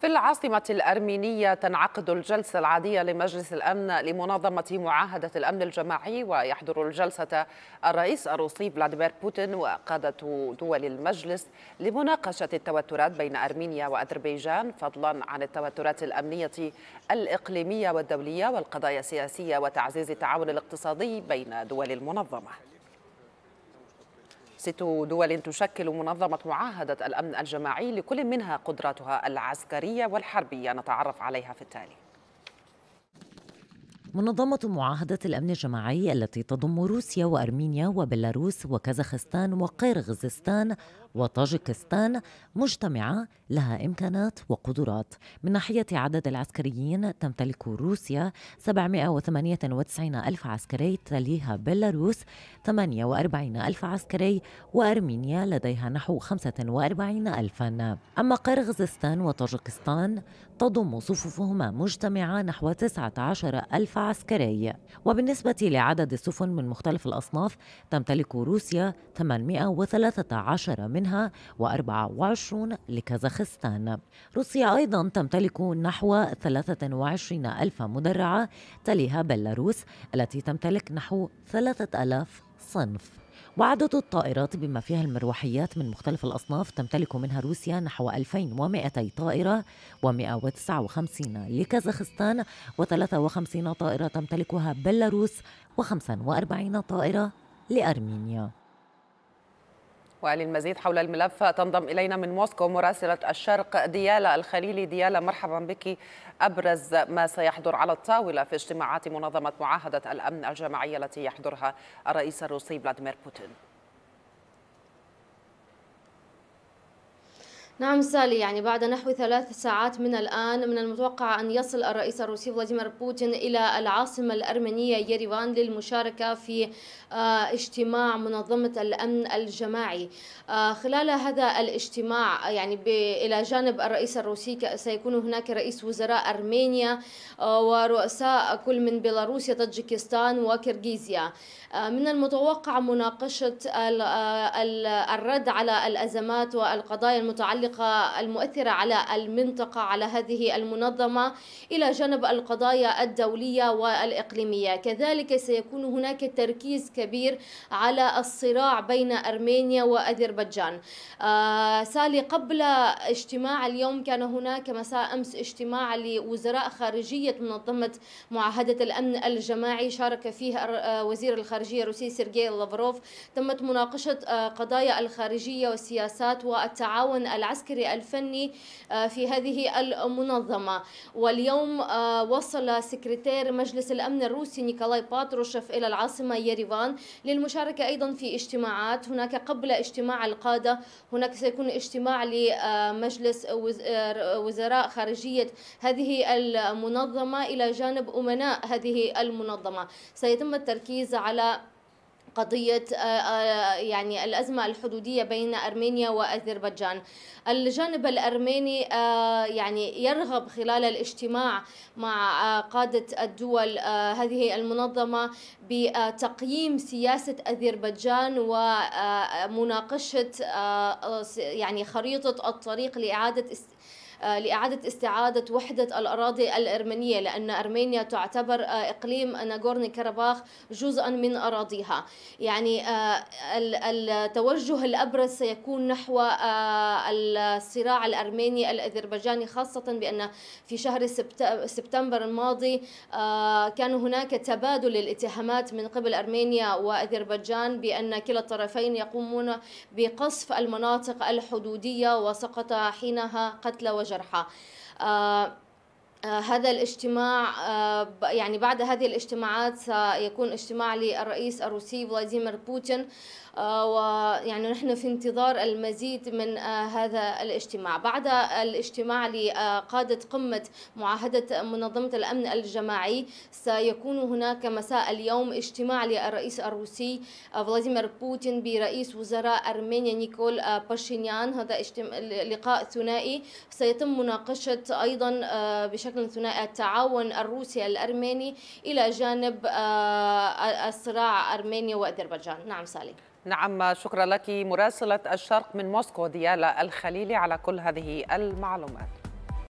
في العاصمة الأرمينية تنعقد الجلسة العادية لمجلس الأمن لمنظمة معاهدة الأمن الجماعي ويحضر الجلسة الرئيس الروسي فلاديمير بوتين وقادة دول المجلس لمناقشة التوترات بين أرمينيا وأذربيجان فضلا عن التوترات الأمنية الإقليمية والدولية والقضايا السياسية وتعزيز التعاون الاقتصادي بين دول المنظمة ست دول تشكل منظمة معاهدة الأمن الجماعي لكل منها قدراتها العسكرية والحربية نتعرف عليها في التالي منظمة معاهدة الأمن الجماعي التي تضم روسيا وأرمينيا وبيلاروس وكازاخستان وقيرغزستان وطاجكستان مجتمعة لها إمكانات وقدرات من ناحية عدد العسكريين تمتلك روسيا 798 ألف عسكري تليها بيلاروس 48 ألف عسكري وأرمينيا لديها نحو 45 ألفا أما قيرغزستان وطاجكستان تضم صفوفهما مجتمعة نحو 19 ألف عسكري وبالنسبة لعدد السفن من مختلف الأصناف تمتلك روسيا 813 منها و24 لكازاخستان روسيا أيضا تمتلك نحو 23 ألف مدرعة تليها بيلاروس التي تمتلك نحو 3000 صنف وعدد الطائرات بما فيها المروحيات من مختلف الأصناف تمتلك منها روسيا نحو 2200 طائرة و159 لكازاخستان و53 طائرة تمتلكها بيلاروس و45 طائرة لأرمينيا وللمزيد حول الملف تنضم إلينا من موسكو مراسلة الشرق ديالا الخليلي ديالا مرحبا بك أبرز ما سيحضر على الطاولة في اجتماعات منظمة معاهدة الأمن الجماعية التي يحضرها الرئيس الروسي فلاديمير بوتين نعم سالي يعني بعد نحو ثلاث ساعات من الآن من المتوقع أن يصل الرئيس الروسي فلاديمير بوتين إلى العاصمة الأرمنية يريفان للمشاركة في آه، اجتماع منظمة الأمن الجماعي آه، خلال هذا الاجتماع يعني إلى جانب الرئيس الروسي سيكون هناك رئيس وزراء أرمينيا آه، ورؤساء كل من بيلاروسيا طاجكستان وكرغيزيا من المتوقع مناقشة الرد على الأزمات والقضايا المتعلقة الطريقة المؤثرة على المنطقة على هذه المنظمة إلى جانب القضايا الدولية والإقليمية كذلك سيكون هناك تركيز كبير على الصراع بين أرمينيا وأذربيجان آه سالي قبل اجتماع اليوم كان هناك مساء أمس اجتماع لوزراء خارجية منظمة معاهدة الأمن الجماعي شارك فيه آه، وزير الخارجية الروسي سيرجي لافروف تمت مناقشة آه، قضايا الخارجية والسياسات والتعاون العسكري العسكري الفني آه، في هذه المنظمة واليوم آه، وصل سكرتير مجلس الأمن الروسي نيكولاي باتروشف إلى العاصمة يريفان للمشاركة أيضا في اجتماعات هناك قبل اجتماع القادة هناك سيكون اجتماع لمجلس آه، وزراء خارجية هذه المنظمة إلى جانب أمناء هذه المنظمة سيتم التركيز على قضية آه، آه، يعني الأزمة الحدودية بين أرمينيا وأذربيجان الجانب الأرميني آه، يعني يرغب خلال الاجتماع مع قادة الدول هذه المنظمة بتقييم سياسة أذربيجان ومناقشة يعني خريطة الطريق لإعادة آه، لإعادة استعادة وحدة الأراضي الأرمنية لأن أرمينيا تعتبر آه، إقليم ناغورني كرباخ جزءا من أراضيها يعني آه، التوجه الأبرز سيكون نحو الصراع الأرميني الأذربيجاني خاصة بأن في شهر سبتمبر الماضي كان هناك تبادل الاتهامات من قبل أرمينيا وأذربيجان بأن كلا الطرفين يقومون بقصف المناطق الحدودية وسقط حينها قتلى وجنود وجرحى آه، آه، هذا الاجتماع آه، يعني بعد هذه الاجتماعات سيكون اجتماع للرئيس الروسي فلاديمير بوتين آه، ويعني نحن في انتظار المزيد من هذا الاجتماع بعد الاجتماع لقادة قمة معاهدة منظمة الأمن الجماعي سيكون هناك مساء اليوم اجتماع للرئيس الروسي فلاديمير بوتين برئيس وزراء أرمينيا نيكول باشينيان هذا لقاء ثنائي سيتم مناقشة أيضا بشكل بشكل ثنائي التعاون الروسي الأرميني إلى جانب آه، الصراع أرمينيا وأذربيجان نعم سالي نعم شكرا لك مراسلة الشرق من موسكو ديالا الخليلي على كل هذه المعلومات